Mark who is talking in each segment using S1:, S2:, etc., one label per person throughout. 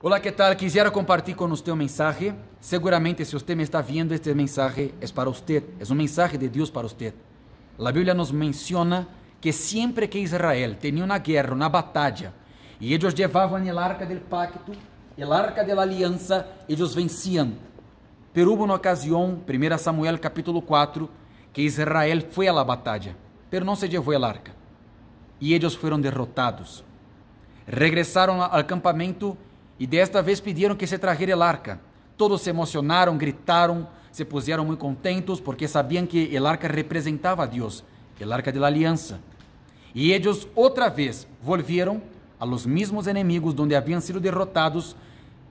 S1: Olá, que tal? Quisiera compartilhar com você um mensagem. Seguramente, se você me está vendo, este mensagem é para você. É um mensagem de Deus para você. A Bíblia nos menciona que sempre que Israel tinha uma guerra, uma batalha, e eles levavam o arca del pacto, o arca da aliança, eles venciam. Pero hubo uma ocasião, 1 Samuel capítulo 4, que Israel foi à batalha, pero não se levou o arca. E eles foram derrotados. Regressaram ao acampamento e desta vez pediram que se trajera el arca. Todos se emocionaram, gritaram, se puseram muito contentos porque sabiam que el arca representava a Deus, el arca de la aliança. E eles outra vez volvieron a los mismos enemigos donde haviam sido derrotados,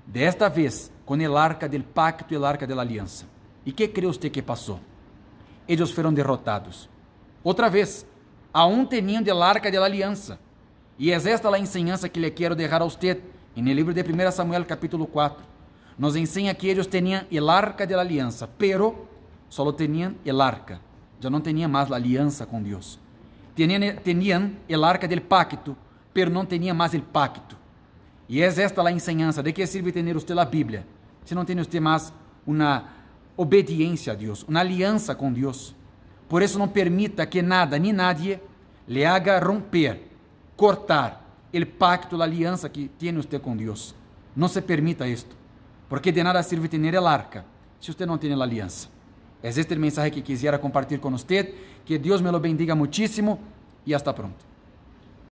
S1: desta vez com el arca del pacto e el arca de la aliança. E que crê usted que passou? Eles foram derrotados. Outra vez, aún teniendo el arca de la aliança. E é esta a enseñanza que le quero deixar a usted e no livro de 1 Samuel, capítulo 4, nos ensina que eles tinham el arca da aliança, pero só tinham o arca. Já não tinham mais a aliança com Deus. Tinham o arca do pacto, pero não tinham mais o pacto. E é es esta a enseñanza. De que sirve ter usted a Bíblia se não tem usted mais uma obediência a Deus, uma aliança com Deus? Por isso, não permita que nada nem nadie lhe haga romper, cortar el pacto, la alianza que tiene usted con Dios. No se permita esto, porque de nada sirve tener el arca si usted no tiene la alianza. Es este el mensaje que quisiera compartir con usted. Que Dios me lo bendiga muchísimo y hasta pronto.